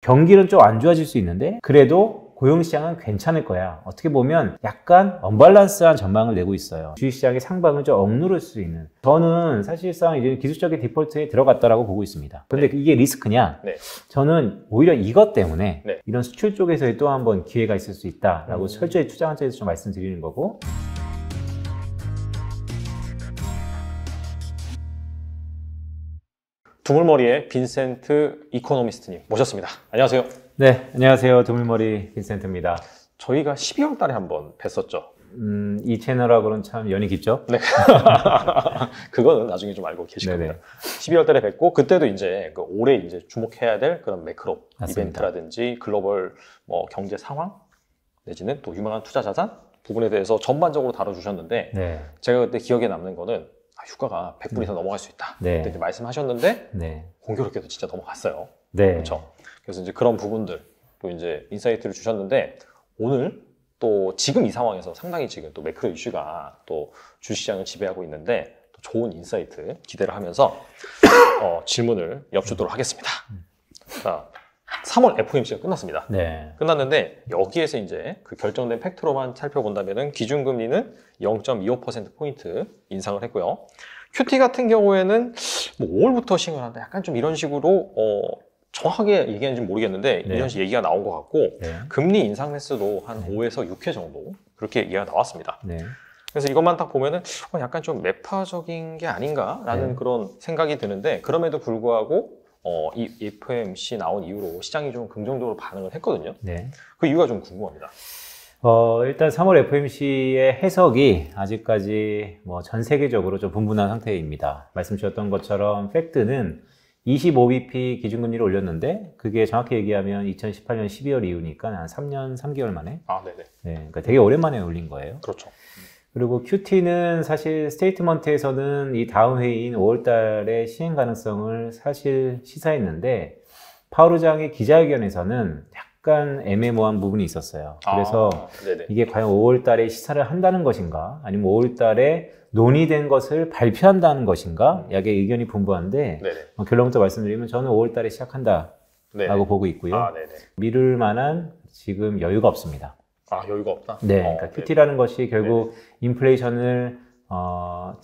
경기는 좀 안 좋아질 수 있는데 그래도 고용시장은 괜찮을 거야. 어떻게 보면 약간 언밸런스한 전망을 내고 있어요. 주식시장의 상방을 좀 억누를 수 있는. 저는 사실상 이제 기술적인 디폴트에 들어갔다라고 보고 있습니다. 그런데 네. 이게 리스크냐? 네. 저는 오히려 이것 때문에 네. 이런 수출 쪽에서의 또 한 번 기회가 있을 수 있다라고 음. 철저히 투자한 쪽에서 좀 말씀드리는 거고. 두물머리의 빈센트 이코노미스트님 모셨습니다. 안녕하세요. 네, 안녕하세요. 두물머리 빈센트입니다. 저희가 12월 달에 한번 뵀었죠. 음, 이 채널하고는 참 연이 깊죠? 네. 그거는 나중에 좀 알고 계실 네네. 겁니다. 12월 달에 뵙고, 그때도 이제 그 올해 이제 주목해야 될 그런 매크로 맞습니다. 이벤트라든지 글로벌 뭐 경제 상황 내지는 또 유망한 투자 자산 부분에 대해서 전반적으로 다뤄주셨는데, 네. 제가 그때 기억에 남는 거는 아, 휴가가 100분 이상 음. 넘어갈 수 있다. 네. 그때 말씀하셨는데 네. 공교롭게도 진짜 넘어갔어요. 네. 그렇죠. 그래서 이제 그런 부분들 또 이제 인사이트를 주셨는데 오늘 또 지금 이 상황에서 상당히 지금 또 매크로 이슈가 또 주시장을 지배하고 있는데 또 좋은 인사이트 기대를 하면서 어, 질문을 엿주도록 하겠습니다. 음. 자, 3월 FOMC가 끝났습니다. 네. 끝났는데 여기에서 이제 그 결정된 팩트로만 살펴본다면 기준금리는 0.25% 포인트 인상을 했고요. QT 같은 경우에는 뭐 5월부터 시행을 한다. 약간 좀 이런 식으로 어 정확하게 얘기하는지 모르겠는데 네. 이런 식 얘기가 나온 것 같고 네. 금리 인상 횟수도 한 네. 5에서 6회 정도 그렇게 얘기가 나왔습니다. 네. 그래서 이것만 딱 보면은 어, 약간 좀 매파적인 게 아닌가라는 네. 그런 생각이 드는데 그럼에도 불구하고 어, 이 FMC 나온 이후로 시장이 좀 긍정적으로 반응을 했거든요. 네. 그 이유가 좀 궁금합니다. 어, 일단 3월 FMC의 해석이 아직까지 뭐 전 세계적으로 좀 분분한 상태입니다. 말씀 주셨던 것처럼 팩트는 25BP 기준금리를 올렸는데 그게 정확히 얘기하면 2018년 12월 이후니까 한 3년 3개월 만에. 아, 네네. 네, 그러니까 되게 오랜만에 올린 거예요. 그렇죠. 그리고 QT는 사실 스테이트먼트에서는 이 다음 회의인 5월 달에 시행 가능성을 사실 시사했는데 파우르장의 기자회견에서는 약간 애매모호한 부분이 있었어요. 아, 그래서 아, 이게 과연 5월 달에 시사를 한다는 것인가 아니면 5월 달에 논의된 것을 발표한다는 것인가 음. 약의 의견이 분분한데 어, 뭐 결론부터 말씀드리면 저는 5월 달에 시작한다라고 네네. 보고 있고요. 아, 미룰 만한 지금 여유가 없습니다. 아 여유가 없다. 네, 어, 그러니까 어, 네. QT라는 것이 결국 네. 인플레이션을 어,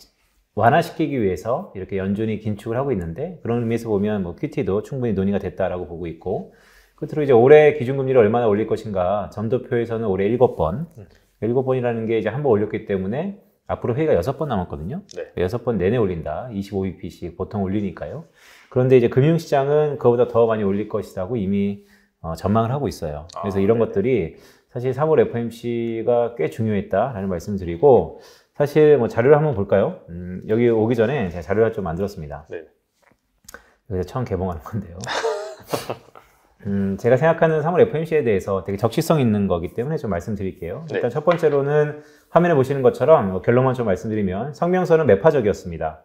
완화시키기 위해서 이렇게 연준이 긴축을 하고 있는데 그런 의미에서 보면 뭐 QT도 충분히 논의가 됐다라고 보고 있고 끝으로 이제 올해 기준금리를 얼마나 올릴 것인가 점도표에서는 올해 일곱 번 음. 일곱 번이라는게 이제 한 번 올렸기 때문에 앞으로 회의가 여섯 번 남았거든요. 네. 여섯 네. 번 내내 올린다. 25bp씩 보통 올리니까요. 그런데 이제 금융시장은 그거보다 더 많이 올릴 것이라고 이미 어, 전망을 하고 있어요. 그래서 아, 이런 네네. 것들이 사실 3월 f m c 가꽤 중요했다라는 말씀을 드리고 사실 뭐 자료를 한번 볼까요? 음, 여기 오기 전에 제가 자료를 좀 만들었습니다. 네. 여기서 처음 개봉하는 건데요. 음, 제가 생각하는 3월 f m c 에 대해서 되게 적시성 있는 거기 때문에 좀 말씀드릴게요. 네. 일단 네. 첫 번째로는 화면에 보시는 것처럼 뭐 결론만 좀 말씀드리면 성명서는 매파적이었습니다.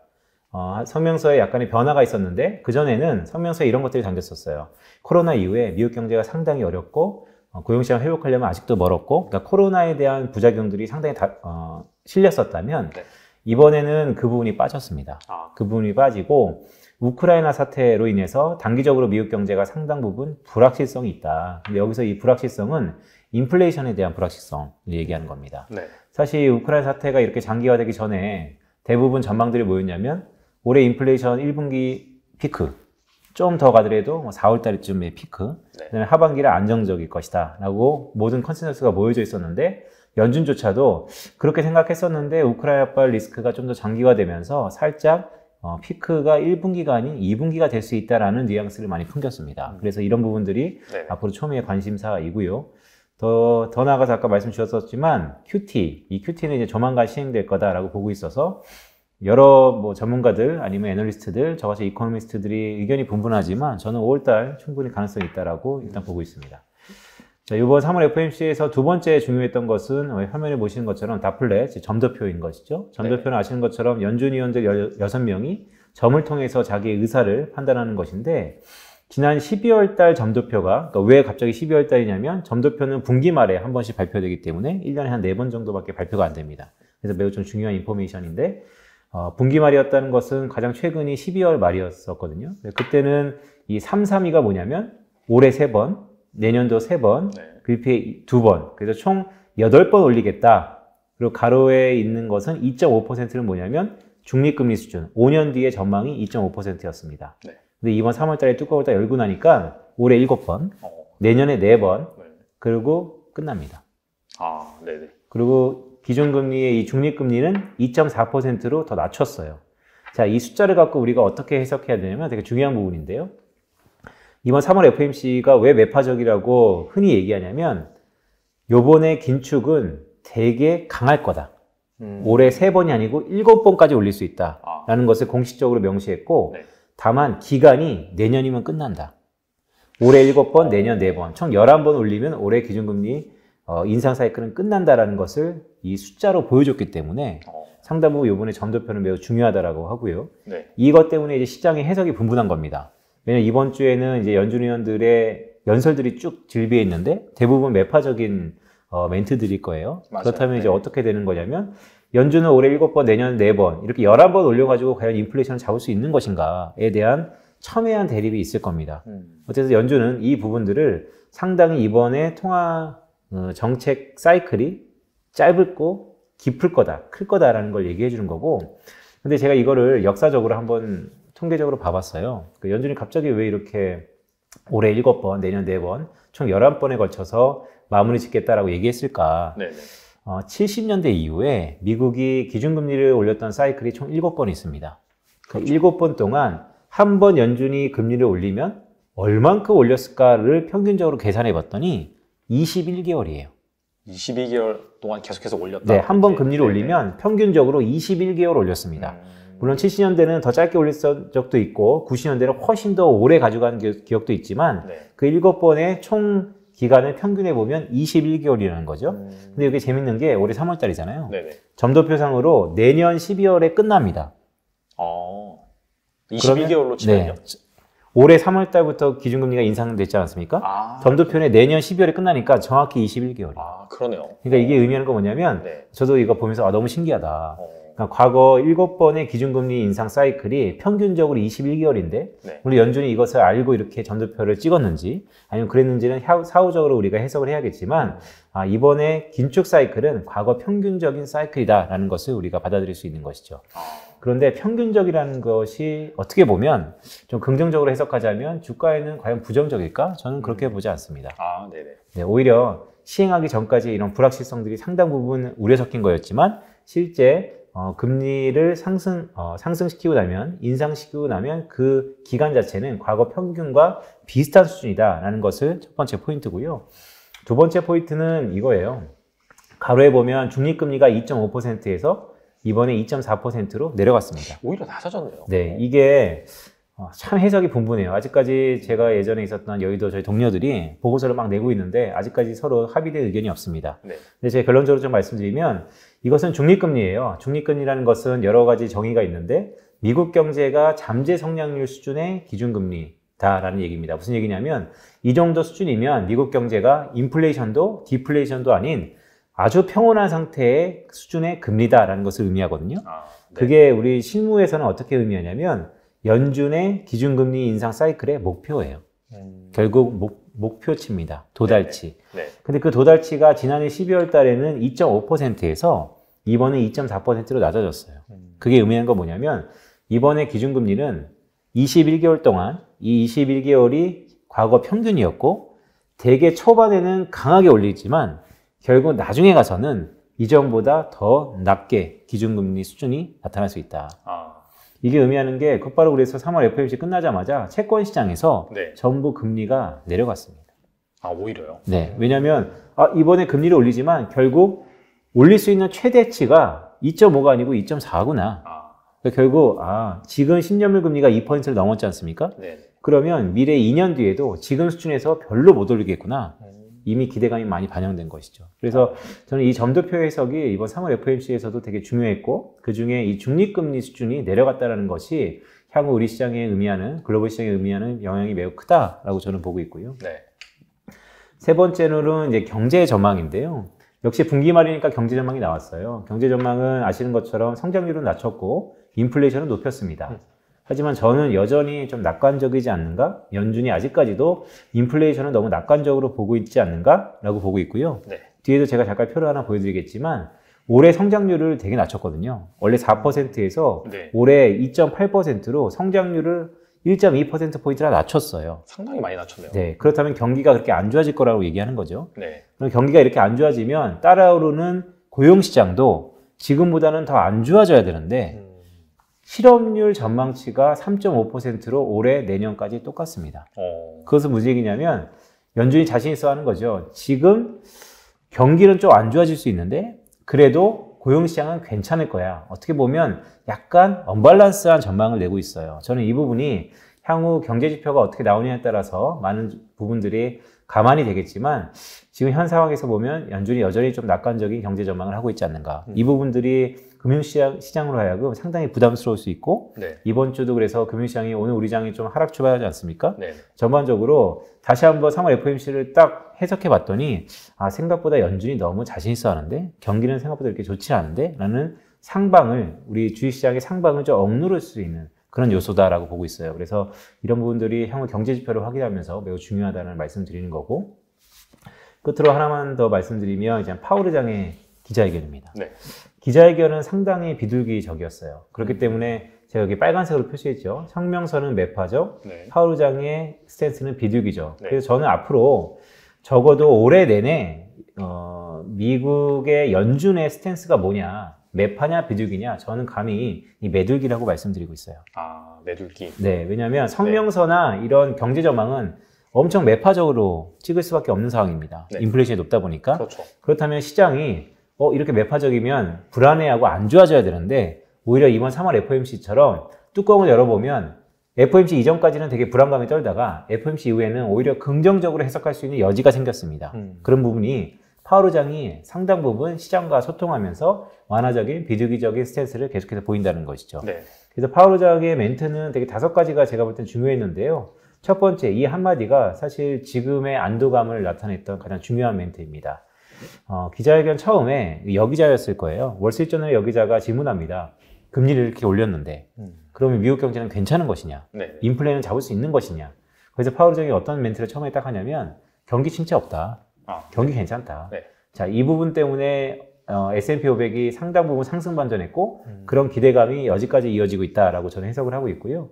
어, 성명서에 약간의 변화가 있었는데 그전에는 성명서에 이런 것들이 담겼었어요. 코로나 이후에 미국 경제가 상당히 어렵고 어, 고용시장 회복하려면 아직도 멀었고 그러니까 코로나에 대한 부작용들이 상당히 다, 어, 실렸었다면 네. 이번에는 그 부분이 빠졌습니다. 아. 그 부분이 빠지고 우크라이나 사태로 인해서 단기적으로 미국 경제가 상당 부분 불확실성이 있다. 근데 여기서 이 불확실성은 인플레이션에 대한 불확실성을 얘기하는 겁니다. 네. 사실 우크라이나 사태가 이렇게 장기화되기 전에 대부분 전망들이 뭐였냐면 올해 인플레이션 1분기 피크 좀더 가더라도 4월 뭐 달쯤에 피크, 네. 그다음에 하반기는 안정적일 것이다라고 모든 컨센서스가 모여져 있었는데 연준조차도 그렇게 생각했었는데 우크라이나발 리스크가 좀 더 장기화되면서 살짝 어, 피크가 1분기가 아닌 2분기가 될 수 있다라는 뉘앙스를 많이 풍겼습니다. 음. 그래서 이런 부분들이 네 앞으로 초미의 관심사이고요. 더, 더 나아가서 아까 말씀 주셨었지만, QT, 이 QT는 이제 조만간 시행될 거다라고 보고 있어서, 여러 뭐 전문가들 아니면 애널리스트들 저같이 이코노미스트들이 의견이 분분하지만 저는 5월달 충분히 가능성이 있다라고 일단 보고 있습니다. 자, 이번 3월 FOMC에서 두 번째 중요했던 것은 어, 화면에 보시는 것처럼 다플렛, 점도표인 것이죠. 점도표는 네. 아시는 것처럼 연준 위원들 6명이 점을 통해서 자기의 의사를 판단하는 것인데 지난 12월 달 점도표가 그러니까 왜 갑자기 12월 달이냐면 점도표는 분기 말에 한 번씩 발표되기 때문에 1년에 한 4번 정도밖에 발표가 안 됩니다. 그래서 매우 좀 중요한 인포메이션인데 어, 분기 말이었다는 것은 가장 최근이 12월 말이었었거든요. 그때는 이 332가 뭐냐면 올해 3번, 내년도 3번, 네. 그리에 2번. 그래서 총 8번 올리겠다. 그리고 가로에 있는 것은 2.5%는 뭐냐면 중립금리 수준. 5년 뒤에 전망이 2.5%였습니다. 근데 이번 3월 달에 뚜껑을 딱 열고 나니까 올해 7번, 어. 내년에 4번, 그리고 끝납니다. 아, 네네. 그리고 기준금리의 이 중립금리는 2.4%로 더 낮췄어요. 자, 이 숫자를 갖고 우리가 어떻게 해석해야 되냐면 되게 중요한 부분인데요. 이번 3월 FMC가 왜 매파적이라고 흔히 얘기하냐면 요번에 긴축은 되게 강할 거다. 음. 올해 3번이 아니고 7 번까지 올릴 수 있다라는 아. 것을 공식적으로 명시했고 네. 다만 기간이 내년이면 끝난다. 올해 7번 어. 내년 4번총1 1번 올리면 올해 기준금리 어, 인상 사이클은 끝난다라는 것을 이 숫자로 보여줬기 때문에 어. 상담부 요번에 전도표는 매우 중요하다라고 하고요. 네. 이것 때문에 이제 시장의 해석이 분분한 겁니다. 왜냐면 이번 주에는 이제 연준 의원들의 연설들이 쭉 질비해 있는데 대부분 매파적인 어, 멘트들일 거예요. 맞아요. 그렇다면 이제 네. 어떻게 되는 거냐면 연준은 올해 7번, 내년 4번 이렇게 11번 올려가지고 과연 인플레이션을 잡을 수 있는 것인가에 대한 첨예한 대립이 있을 겁니다. 음. 어쨌든 연준은 이 부분들을 상당히 이번에 통화 어, 정책 사이클이 짧고 깊을 거다, 클 거다라는 걸 얘기해 주는 거고 근데 제가 이거를 역사적으로 한번 통계적으로 봐봤어요. 그 연준이 갑자기 왜 이렇게 올해 7번, 내년 4번, 총 11번에 걸쳐서 마무리 짓겠다라고 얘기했을까? 네, 네. 어, 70년대 이후에 미국이 기준금리를 올렸던 사이클이 총 7번 있습니다. 그그렇 7번 동안 한 번 연준이 금리를 올리면 얼만큼 올렸을까를 평균적으로 계산해 봤더니 21개월이에요. 2 2개월 동안 계속해서 올렸다. 네, 한번 네, 금리를 네, 네. 올리면 평균적으로 21개월 올렸습니다. 음... 물론 70년대는 더 짧게 올렸던 적도 있고 90년대는 훨씬 더 오래 가져간 기억도 있지만 네. 그 7번의 총 기간을 평균해 보면 21개월이라는 거죠. 음... 근데 이게 재밌는 게 올해 3월달이잖아요. 네네. 점도표상으로 내년 12월에 끝납니다. 어... 21개월로 치면요? 네, 올해 3월 달부터 기준금리가 인상됐지 않았습니까? 아, 점도표는 내년 12월에 끝나니까 정확히 21개월이에요. 아, 그러네요. 그러니까 이게 의미하는 건 뭐냐면 네. 저도 이거 보면서 아, 너무 신기하다. 어. 그러니까 과거 7번의 기준금리 인상 사이클이 평균적으로 21개월인데 네. 우리 연준이 이것을 알고 이렇게 전도표를 찍었는지 아니면 그랬는지는 사후적으로 우리가 해석을 해야겠지만 아, 이번에 긴축 사이클은 과거 평균적인 사이클이다라는 것을 우리가 받아들일 수 있는 것이죠. 아. 그런데 평균적이라는 것이 어떻게 보면 좀 긍정적으로 해석하자면 주가에는 과연 부정적일까? 저는 그렇게 음. 보지 않습니다. 아, 네네. 네, 오히려 시행하기 전까지 이런 불확실성들이 상당 부분 우려 섞인 거였지만 실제 어, 금리를 상승, 어, 상승시키고 나면, 인상시키고 나면 그 기간 자체는 과거 평균과 비슷한 수준이다라는 것을 첫 번째 포인트고요. 두 번째 포인트는 이거예요. 가로에 보면 중립금리가 2.5%에서 이번에 2.4%로 내려갔습니다. 오히려 낮아졌네요. 네, 이게 어, 참 해석이 분분해요. 아직까지 제가 예전에 있었던 여의도 저희 동료들이 보고서를 막 내고 있는데 아직까지 서로 합의된 의견이 없습니다. 네. 근데 제가 결론적으로 좀 말씀드리면 이것은 중립금리예요. 중립금리라는 것은 여러 가지 정의가 있는데 미국 경제가 잠재 성장률 수준의 기준금리다라는 얘기입니다. 무슨 얘기냐면 이 정도 수준이면 미국 경제가 인플레이션도 디플레이션도 아닌 아주 평온한 상태의 수준의 금리다라는 것을 의미하거든요. 아, 네. 그게 우리 실무에서는 어떻게 의미하냐면 연준의 기준금리 인상 사이클의 목표예요. 음... 결국 목, 목표치입니다. 도달치. 네네. 네. 네. 근데 그 도달치가 지난해 12월 달에는 2.5%에서 이번에 2.4%로 낮아졌어요. 음. 그게 의미하는 건 뭐냐면 이번에 기준금리는 21개월 동안 이 21개월이 과거 평균이었고 대개 초반에는 강하게 올리지만 결국 나중에 가서는 이전보다 더 낮게 기준금리 수준이 나타날 수 있다. 아. 이게 의미하는 게 곧바로 그래서 3월 FOMC 끝나자마자 채권 시장에서 네. 전부 금리가 내려갔습니다. 아 오히려요? 네, 왜냐하면 아, 이번에 금리를 올리지만 결국 올릴 수 있는 최대치가 2.5가 아니고 2.4구나. 아. 그러니까 결국 아 지금 10년물 금리가 2%를 넘었지 않습니까? 네. 그러면 미래 2년 뒤에도 지금 수준에서 별로 못 올리겠구나. 음. 이미 기대감이 많이 반영된 것이죠. 그래서 저는 이 점도표 해석이 이번 3월 FOMC에서도 되게 중요했고 그 중에 이 중립금리 수준이 내려갔다라는 것이 향후 우리 시장에 의미하는 글로벌 시장에 의미하는 영향이 매우 크다라고 저는 보고 있고요. 네. 세 번째로는 이제 경제 전망인데요. 역시 분기 말이니까 경제 전망이 나왔어요. 경제 전망은 아시는 것처럼 성장률은 낮췄고 인플레이션은 높였습니다. 음. 하지만 저는 여전히 좀 낙관적이지 않는가? 연준이 아직까지도 인플레이션을 너무 낙관적으로 보고 있지 않는가? 라고 보고 있고요. 네. 뒤에도 제가 잠깐 표를 하나 보여드리겠지만 올해 성장률을 되게 낮췄거든요. 원래 4%에서 네. 올해 2.8%로 성장률을 1.2%포인트나 낮췄어요. 상당히 많이 낮췄네요. 네. 그렇다면 경기가 그렇게 안 좋아질 거라고 얘기하는 거죠. 네. 그럼 경기가 이렇게 안 좋아지면 따라오르는 고용시장도 지금보다는 더 안 좋아져야 되는데 음. 실업률 전망치가 3.5%로 올해 내년까지 똑같습니다. 어. 그것은 무슨 얘기냐면 연준이 자신 있어 하는 거죠. 지금 경기는 좀 안 좋아질 수 있는데 그래도 고용시장은 괜찮을 거야. 어떻게 보면 약간 언밸런스한 전망을 내고 있어요. 저는 이 부분이 향후 경제지표가 어떻게 나오냐에 따라서 많은 부분들이 가만히 되겠지만 지금 현 상황에서 보면 연준이 여전히 좀 낙관적인 경제 전망을 하고 있지 않는가. 이 음. 부분들이 금융시장으로 하여금 상당히 부담스러울 수 있고 네. 이번 주도 그래서 금융시장이 오늘 우리 장이 좀 하락 출발하지 않습니까? 네. 전반적으로 다시 한번 3월 FOMC를 딱 해석해 봤더니 아 생각보다 연준이 너무 자신 있어 하는데 경기는 생각보다 이렇게 좋지 않은데 라는 상방을 우리 주식시장의 상방을 좀 억누를 수 있는 그런 요소다라고 보고 있어요. 그래서 이런 부분들이 향후 경제 지표를 확인하면서 매우 중요하다는 말씀 드리는 거고 끝으로 하나만 더 말씀드리면 이제 파월 의장의 기자회견입니다. 네. 기자회견은 상당히 비둘기적이었어요. 그렇기 음. 때문에 제가 여기 빨간색으로 표시했죠. 성명서는 매파적, 네. 파울 장의 스탠스는 비둘기죠. 네. 그래서 저는 앞으로 적어도 올해 내내 어, 미국의 연준의 스탠스가 뭐냐, 매파냐 비둘기냐, 저는 감히 이 매둘기라고 말씀드리고 있어요. 아, 매둘기. 네, 왜냐하면 네. 성명서나 네. 이런 경제 전망은 엄청 매파적으로 찍을 수밖에 없는 상황입니다. 네. 인플레이션이 높다 보니까. 그렇죠. 그렇다면 시장이 어, 이렇게 매파적이면 불안해하고 안 좋아져야 되는데 오히려 이번 3월 FOMC처럼 뚜껑을 열어보면 FOMC 이전까지는 되게 불안감이 떨다가 FOMC 이후에는 오히려 긍정적으로 해석할 수 있는 여지가 생겼습니다. 음. 그런 부분이 파워로장이 상당 부분 시장과 소통하면서 완화적인 비주기적인 스탠스를 계속해서 보인다는 것이죠. 네. 그래서 파워로장의 멘트는 되게 다섯 가지가 제가 볼 땐 중요했는데요. 첫 번째 이 한마디가 사실 지금의 안도감을 나타냈던 가장 중요한 멘트입니다. 어, 기자회견 처음에 여기자였을 거예요. 월세전리트 여기자가 질문합니다. 금리를 이렇게 올렸는데 음. 그러면 미국 경제는 괜찮은 것이냐? 네. 인플레는 잡을 수 있는 것이냐? 그래서 파월 정이 어떤 멘트를 처음에 딱 하냐면 경기 침체 없다. 아, 경기 네. 괜찮다. 네. 자, 이 부분 때문에 어, S&P 500이 상당 부분 상승 반전했고 음. 그런 기대감이 여지까지 이어지고 있다라고 저는 해석을 하고 있고요.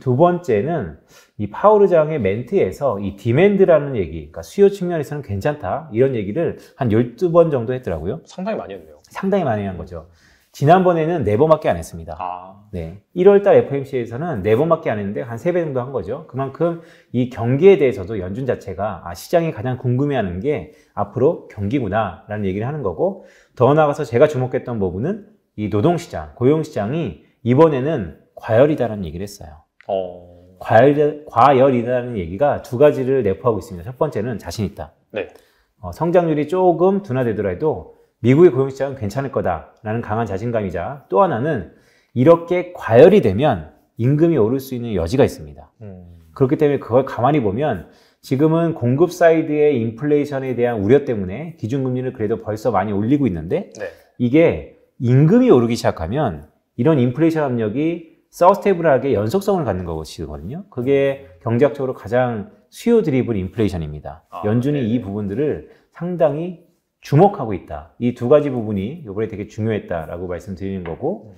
두 번째는 이 파우르장의 멘트에서 이 디맨드라는 얘기, 그러니까 수요 측면에서는 괜찮다 이런 얘기를 한 12번 정도 했더라고요. 상당히 많이 했네요. 상당히 많이 한 거죠. 지난번에는 네 번밖에 안 했습니다. 아. 네. 1월달 FMC에서는 네 번밖에 안 했는데 한 세 배 정도 한 거죠. 그만큼 이 경기에 대해서도 연준 자체가 아, 시장이 가장 궁금해하는 게 앞으로 경기구나라는 얘기를 하는 거고 더 나아가서 제가 주목했던 부분은 이 노동시장, 고용시장이 이번에는 과열이다라는 얘기를 했어요. 어... 과열, 과열이라는 얘기가 두 가지를 내포하고 있습니다. 첫 번째는 자신 있다. 네. 어, 성장률이 조금 둔화되더라도 미국의 고용시장은 괜찮을 거다라는 강한 자신감이자 또 하나는 이렇게 과열이 되면 임금이 오를 수 있는 여지가 있습니다. 음. 그렇기 때문에 그걸 가만히 보면 지금은 공급 사이드의 인플레이션에 대한 우려 때문에 기준금리를 그래도 벌써 많이 올리고 있는데 네. 이게 임금이 오르기 시작하면 이런 인플레이션 압력이 서스테이블하게 연속성을 갖는 것이거든요. 그게 경제학적으로 가장 수요 드리블 인플레이션입니다. 아, 연준이 네네. 이 부분들을 상당히 주목하고 있다. 이 두 가지 부분이 요번에 되게 중요했다라고 말씀드리는 거고 음.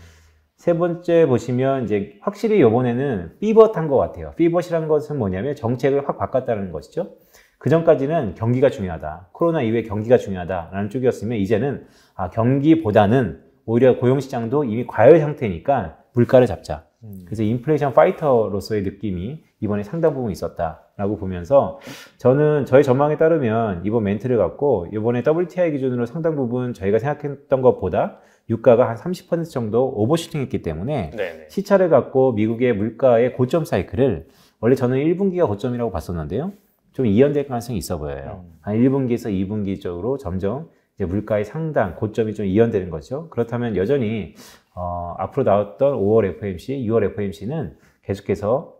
세 번째 보시면 이제 확실히 요번에는 삐벗한 것 같아요. 삐벗이란 것은 뭐냐면 정책을 확 바꿨다는 것이죠. 그 전까지는 경기가 중요하다. 코로나 이후에 경기가 중요하다라는 쪽이었으면 이제는 아, 경기보다는 오히려 고용시장도 이미 과열 상태니까 물가를 잡자. 음. 그래서 인플레이션 파이터로서의 느낌이 이번에 상당 부분 있었다라고 보면서 저는 저희 전망에 따르면 이번 멘트를 갖고 이번에 WTI 기준으로 상당 부분 저희가 생각했던 것보다 유가가 한 30% 정도 오버슈팅했기 때문에 네네. 시차를 갖고 미국의 물가의 고점 사이클을 원래 저는 1분기가 고점이라고 봤었는데요. 좀 이연될 가능성이 있어 보여요. 음. 한 1분기에서 2분기 쪽으로 점점 이제 물가의 상당 고점이 좀 이연되는 거죠. 그렇다면 여전히 어, 앞으로 나왔던 5월 f m c 6월 f m c 는 계속해서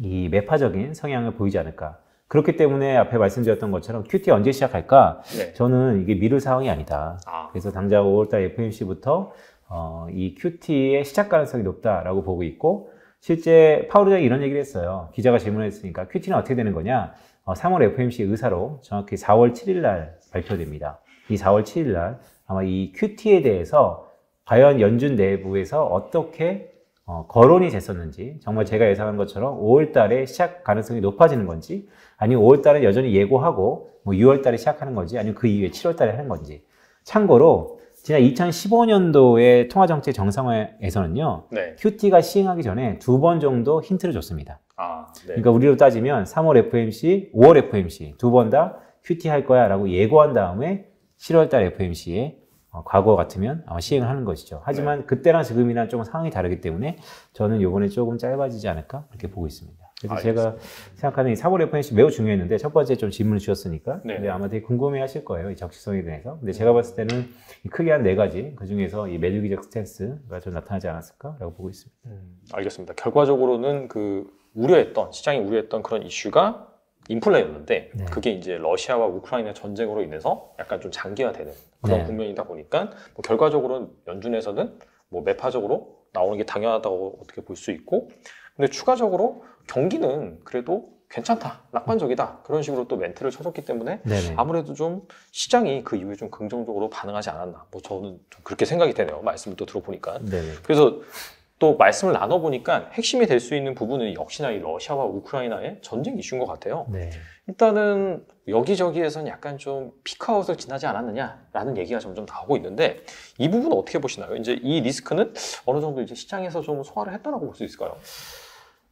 이 매파적인 성향을 보이지 않을까. 그렇기 때문에 앞에 말씀드렸던 것처럼 QT 언제 시작할까? 네. 저는 이게 미룰 상황이 아니다. 아. 그래서 당장 5월달 f m c 부터 어, 이 QT의 시작 가능성이 높다라고 보고 있고 실제 파월 의장이 이런 얘기를 했어요. 기자가 질문했으니까 QT는 어떻게 되는 거냐? 어, 3월 f m c 의사로 정확히 4월 7일 날 발표됩니다. 이 4월 7일 날 아마 이 QT에 대해서 과연 연준 내부에서 어떻게 어, 거론이 됐었는지 정말 제가 예상한 것처럼 5월 달에 시작 가능성이 높아지는 건지 아니면 5월 달에 여전히 예고하고 뭐 6월 달에 시작하는 건지 아니면 그 이후에 7월 달에 하는 건지 참고로 지난 2 0 1 5년도에 통화정책 정상화에서는요 네. QT가 시행하기 전에 두 번 정도 힌트를 줬습니다 아, 네. 그러니까 우리로 따지면 3월 f m c 5월 f m c 두 번 다 QT 할 거야 라고 예고한 다음에 7월 달 f m c 에 어, 과거 같으면 아마 음. 시행을 하는 것이죠. 하지만 네. 그때랑 지금이랑 조금 상황이 다르기 때문에 저는 요번에 조금 짧아지지 않을까 이렇게 보고 있습니다. 그래서 알겠습니다. 제가 생각하는 이 사고 레퍼런시 매우 중요했는데 첫 번째 좀 질문을 주셨으니까 네. 근데 아마 되게 궁금해 하실 거예요. 이 적시성에 대해서. 근데 음. 제가 봤을 때는 크게 한 네 가지 그중에서 이 매주기적 스탠스가 좀 나타나지 않았을까라고 보고 있습니다. 음, 알겠습니다. 결과적으로는 그 우려했던 시장이 우려했던 그런 이슈가 인플레였는데 네. 그게 이제 러시아와 우크라이나 전쟁으로 인해서 약간 좀 장기화되는 그런 네. 국면이다 보니까 뭐 결과적으로는 연준에서는 뭐 매파적으로 나오는 게 당연하다고 어떻게 볼 수 있고 근데 추가적으로 경기는 그래도 괜찮다, 낙관적이다 그런 식으로 또 멘트를 쳐줬기 때문에 네네. 아무래도 좀 시장이 그 이후에 좀 긍정적으로 반응하지 않았나 뭐 저는 좀 그렇게 생각이 되네요 말씀을 또 들어보니까 네네. 그래서 또 말씀을 나눠보니까 핵심이 될 수 있는 부분은 역시나 이 러시아와 우크라이나의 전쟁 이슈인 것 같아요. 네. 일단은 여기저기에서는 약간 좀 피크아웃을 지나지 않았느냐라는 얘기가 점점 나오고 있는데 이 부분 어떻게 보시나요? 이제 이 리스크는 어느 정도 이제 시장에서 좀 소화를 했다라고 볼 수 있을까요?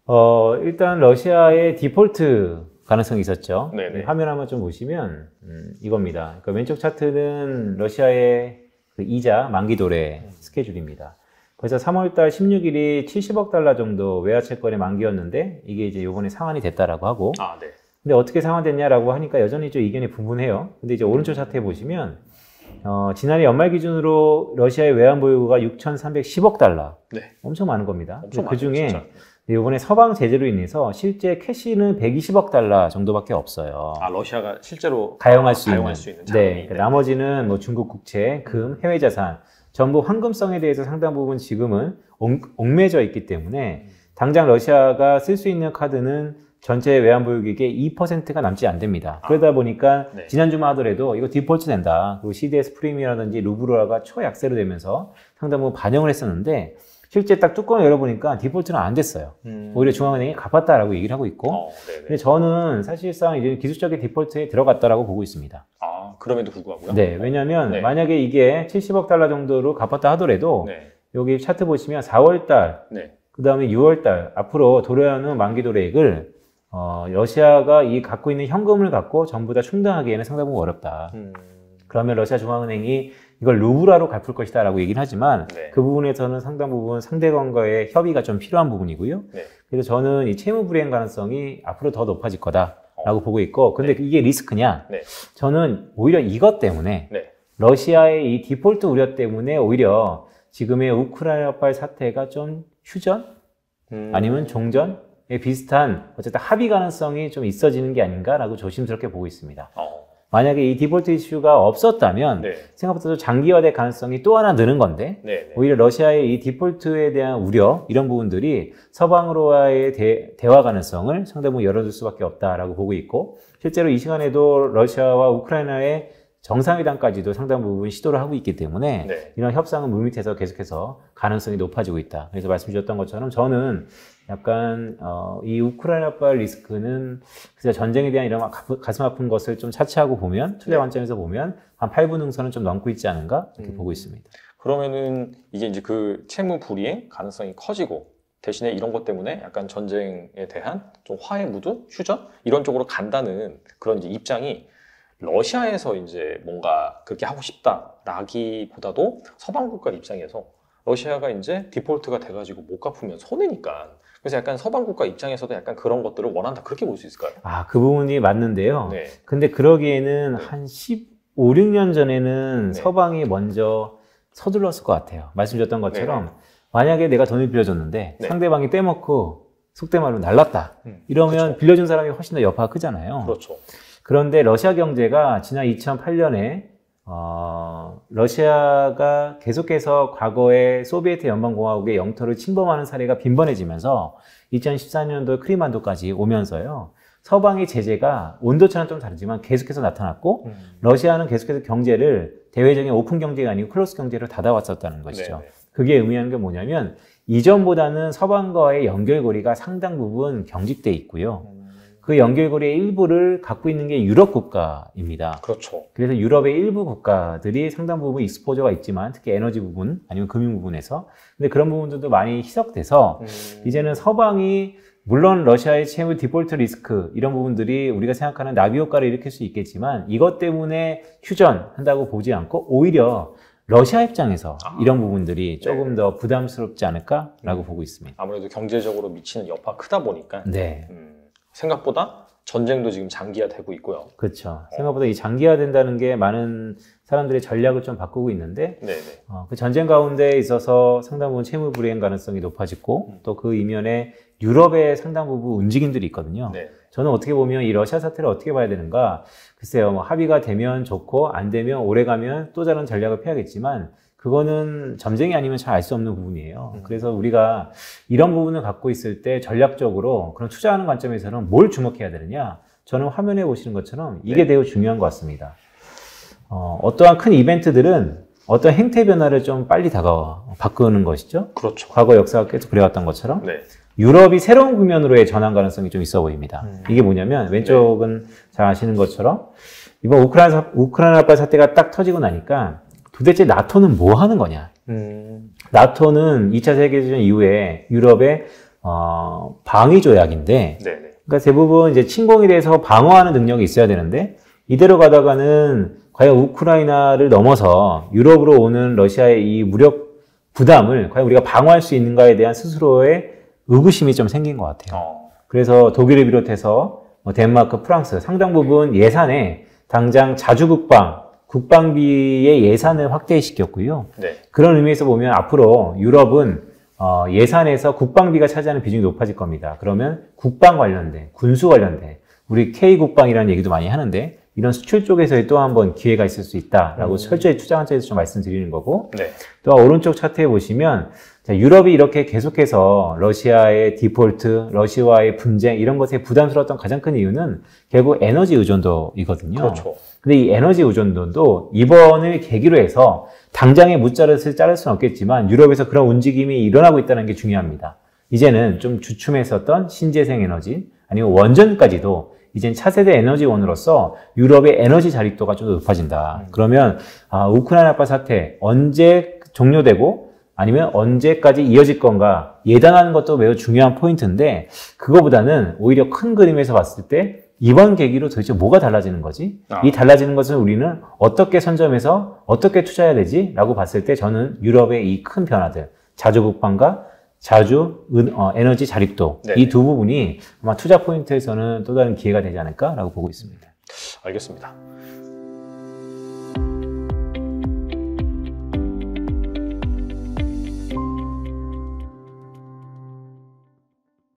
어, 일단 러시아의 디폴트 가능성이 있었죠. 네네. 화면 한번 좀 보시면 음, 이겁니다. 그러 그러니까 왼쪽 차트는 러시아의 그 이자 만기 도래 스케줄입니다. 그래서 3월달 16일이 70억 달러 정도 외화채권의 만기였는데 이게 이제 요번에 상환이 됐다라고 하고. 아, 네. 근데 어떻게 상환됐냐라고 하니까 여전히 좀이견이 분분해요. 근데 이제 오른쪽 음. 차트에 보시면 어, 지난해 연말 기준으로 러시아의 외환 보유고가 6,310억 달러. 네. 엄청 많은 겁니다. 엄청 그 중에 요번에 서방 제재로 인해서 실제 캐시는 120억 달러 정도밖에 없어요. 아 러시아가 실제로 가용할 수 가용할 있는. 수 있는 네. 네. 나머지는 뭐 중국 국채, 금, 해외 자산. 전부 황금성에 대해서 상당 부분 지금은 얽, 매져 있기 때문에 음. 당장 러시아가 쓸 수 있는 카드는 전체 외환보유액의 2%가 남지 안 됩니다. 아. 그러다 보니까 네. 지난주만 하더라도 이거 디폴트 된다. 그리고 CDS 프리미어라든지 루브라가 초약세로 되면서 상당 부분 반영을 했었는데 실제 딱 뚜껑을 열어보니까 디폴트는 안 됐어요. 음. 오히려 중앙은행이 갚았다라고 얘기를 하고 있고. 어, 근데 저는 사실상 이제 기술적인 디폴트에 들어갔다라고 보고 있습니다. 그럼에도 불구하고요. 네, 왜냐하면 네. 만약에 이게 70억 달러 정도로 갚았다 하더라도 네. 여기 차트 보시면 4월달, 네. 그 다음에 6월달 앞으로 도래하는 만기 도래액을 어, 러시아가 이 갖고 있는 현금을 갖고 전부 다 충당하기에는 상당히 어렵다. 음... 그러면 러시아 중앙은행이 이걸 루브라로 갚을 것이다라고 얘기는 하지만 네. 그 부분에서는 상당 부분 상대관과의 협의가 좀 필요한 부분이고요. 네. 그래서 저는 이 채무 불이행 가능성이 앞으로 더 높아질 거다. 라고 보고 있고 근데 네. 이게 리스크냐? 네. 저는 오히려 이것 때문에 네. 러시아의 이 디폴트 우려 때문에 오히려 지금의 우크라이나발 사태가 좀 휴전 음... 아니면 종전에 비슷한 어쨌든 합의 가능성이 좀 있어지는 게 아닌가라고 조심스럽게 보고 있습니다. 어... 만약에 이 디폴트 이슈가 없었다면 네. 생각보다 도 장기화될 가능성이 또 하나 느는 건데 네, 네. 오히려 러시아의 이 디폴트에 대한 우려 이런 부분들이 서방으로와의 대, 화 가능성을 상당 부분 열어줄 수밖에 없다라고 보고 있고 실제로 이 시간에도 러시아와 우크라이나의 정상회담까지도 상당 부분 시도를 하고 있기 때문에 네. 이런 협상은 물밑에서 계속해서 가능성이 높아지고 있다. 그래서 말씀 주셨던 것처럼 저는 약간 어, 이 우크라이나발 리스크는 그래서 전쟁에 대한 이런 가슴 아픈 것을 좀 차치하고 보면 투자 네. 관점에서 보면 한 8분 능선은 좀 넘고 있지 않은가 이렇게 음. 보고 있습니다. 그러면은 이게 이제 그 채무 불이행 가능성이 커지고 대신에 이런 것 때문에 약간 전쟁에 대한 좀 화해 무드, 휴전 이런 쪽으로 간다는 그런 이제 입장이 러시아에서 이제 뭔가 그렇게 하고 싶다라기보다도 서방 국가 입장에서 러시아가 이제 디폴트가 돼가지고 못 갚으면 손해니까 그래서 약간 서방 국가 입장에서도 약간 그런 것들을 원한다 그렇게 볼 수 있을까요? 아, 그 부분이 맞는데요. 네. 근데 그러기에는 네. 한 15, 6년 전에는 네. 서방이 먼저 서둘렀을 것 같아요. 말씀드렸던 것처럼 네. 만약에 내가 돈을 빌려줬는데 네. 상대방이 떼먹고 속대 말로 날랐다. 음, 이러면 그렇죠. 빌려준 사람이 훨씬 더 여파가 크잖아요. 그렇죠. 그런데 러시아 경제가 지난 2008년에 어, 러시아가 계속해서 과거에 소비에트 연방공화국의 영토를 침범하는 사례가 빈번해지면서 2014년도 크리만도까지 오면서요. 서방의 제재가 온도차는 좀 다르지만 계속해서 나타났고 음. 러시아는 계속해서 경제를 대외적인 오픈 경제가 아니고 클로스 경제로 닫아왔었다는 것이죠. 네네. 네. 그게 의미하는 게 뭐냐면 이전보다는 서방과의 연결고리가 상당 부분 경직돼 있고요. 음. 그 연결고리의 일부를 갖고 있는 게 유럽 국가입니다. 그렇죠. 그래서 유럽의 일부 국가들이 상당 부분 익스포저가 있지만 특히 에너지 부분 아니면 금융 부분에서 근데 그런 부분들도 많이 희석돼서 음. 이제는 서방이 물론 러시아의 채무 디폴트 리스크 이런 부분들이 우리가 생각하는 나비 효과를 일으킬 수 있겠지만 이것 때문에 휴전한다고 보지 않고 오히려 러시아 입장에서 아, 이런 부분들이 네. 조금 네. 더 부담스럽지 않을까라고 음. 보고 있습니다. 아무래도 경제적으로 미치는 여파 크다 보니까. 네. 음. 생각보다 전쟁도 지금 장기화되고 있고요. 그렇죠. 어. 생각보다 이 장기화된다는 게 많은 사람들의 전략을 좀 바꾸고 있는데 네, 네. 어, 그 전쟁 가운데 있어서 상당 부분 채무 불이행 가능성이 높아지고 음. 또그 이면에 유럽의 상당 부분 움직임들이 있거든요. 네네. 저는 어떻게 보면 이 러시아 사태를 어떻게 봐야 되는가 글쎄요. 뭐 합의가 되면 좋고 안 되면 오래 가면 또 다른 전략을 펴야겠지만 그거는 점쟁이 아니면 잘 알 수 없는 부분이에요. 음. 그래서 우리가 이런 부분을 갖고 있을 때 전략적으로 그런 투자하는 관점에서는 뭘 주목해야 되느냐? 저는 화면에 보시는 것처럼 이게 네. 매우 중요한 것 같습니다. 어, 어떠한 큰 이벤트들은 어떤 행태 변화를 좀 빨리 다가 바꾸는 것이죠. 그렇죠. 과거 역사가 계속 그래왔던 것처럼 네. 유럽이 새로운 국면으로의 전환 가능성이 좀 있어 보입니다. 음. 이게 뭐냐면 네. 왼쪽은 네. 잘 아시는 것처럼 이번 우크라이나, 우크라이나 사태가 딱 터지고 나니까 도대체 나토는 뭐 하는 거냐? 음. 나토는 2차 세계대전 이후에 유럽의 어, 방위 조약인데, 네네. 네. 그러니까 대부분 이제 침공에 대해서 방어하는 능력이 있어야 되는데 이대로 가다가는 과연 우크라이나를 넘어서 유럽으로 오는 러시아의 이 무력 부담을 과연 우리가 방어할 수 있는가에 대한 스스로의 의구심이 좀 생긴 것 같아요. 어. 그래서 독일을 비롯해서 뭐 덴마크, 프랑스 상당 부분 예산에 당장 자주국방 국방비의 예산을 확대시켰고요. 네. 그런 의미에서 보면 앞으로 유럽은 어, 예산에서 국방비가 차지하는 비중이 높아질 겁니다. 그러면 국방 관련된, 군수 관련된, 우리 K국방이라는 얘기도 많이 하는데 이런 수출 쪽에서의 또 한 번 기회가 있을 수 있다라고 음. 철저히 투자한 쪽에서 좀 말씀드리는 거고 네. 또 오른쪽 차트에 보시면 자, 유럽이 이렇게 계속해서 러시아의 디폴트, 러시아의 분쟁 이런 것에 부담스러웠던 가장 큰 이유는 결국 에너지 의존도이거든요. 그렇죠. 근데 이 에너지 의존도도 이번을 계기로 해서 당장의 무자릇을 자를 수는 없겠지만 유럽에서 그런 움직임이 일어나고 있다는 게 중요합니다. 이제는 좀 주춤했었던 신재생 에너지 아니면 원전까지도 이젠 차세대 에너지원으로서 유럽의 에너지 자립도가 좀 더 높아진다. 음. 그러면 아, 우크라이나 아빠 사태 언제 종료되고 아니면 언제까지 이어질 건가 예단하는 것도 매우 중요한 포인트인데 그거보다는 오히려 큰 그림에서 봤을 때 이번 계기로 도대체 뭐가 달라지는 거지? 아. 이 달라지는 것은 우리는 어떻게 선점해서 어떻게 투자해야 되지? 라고 봤을 때 저는 유럽의 이 큰 변화들, 자주 국방과 자주 은, 어, 에너지 자립도 네. 이두 부분이 아마 투자 포인트에서는 또 다른 기회가 되지 않을까라고 보고 있습니다. 알겠습니다.